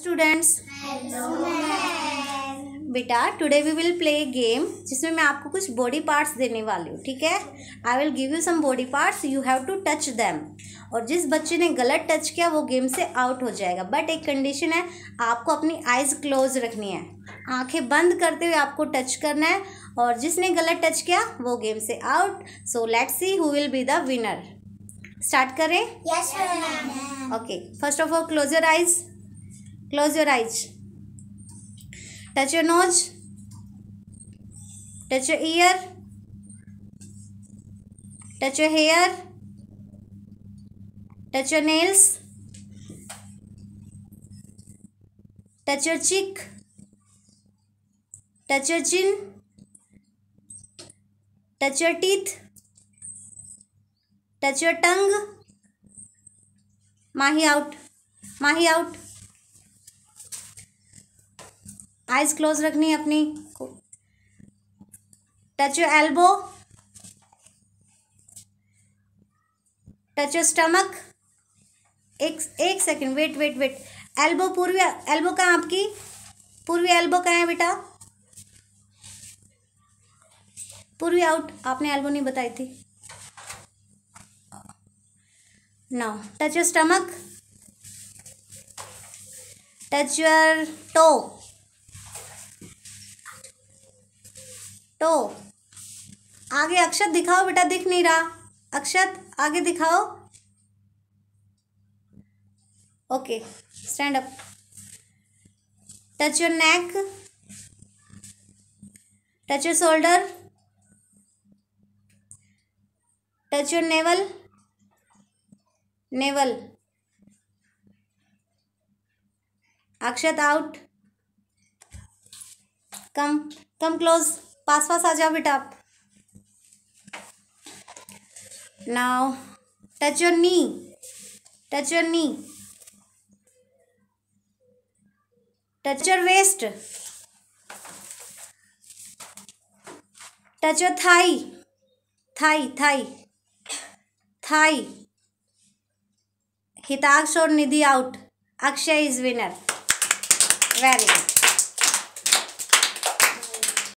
students बेटा today we will play game जिसमें मैं आपको कुछ बॉडी पार्ट्स देने वाली हूँ ठीक है I will give you some body parts you have to touch them और जिस बच्चे ने गलत टच किया वो गेम से आउट हो जाएगा बट एक कंडीशन है आपको अपनी आइज़ क्लोज रखनी है आंखें बंद करते हुए आपको टच करना है और जिसने गलत टच किया वो गेम से out so let's see who will be the winner start करें okay first of all close your eyes close your eyes touch your nose touch your ear touch your hair touch your nails touch your cheek touch your chin touch your teeth touch your tongue mahi out mahi out eyes close रखनी है अपनी touch your elbow touch your stomach एक एक second wait wait wait elbow Purvi elbow कहाँ आपकी पूर्वी elbow कहाँ है बेटा पूर्वी आउट आपने एल्बो नहीं बताई थी now touch your stomach touch your toe तो आगे अक्षत दिखाओ बेटा दिख नहीं रहा अक्षत आगे दिखाओ okay stand up touch your neck touch your shoulder touch your navel navel Akshat out come come close पास पास आ जाओ बेटा आप now touch your knee touch your knee touch your waist touch your thigh thigh thigh thigh Hitaksh और Nidhi out Akshay is winner very good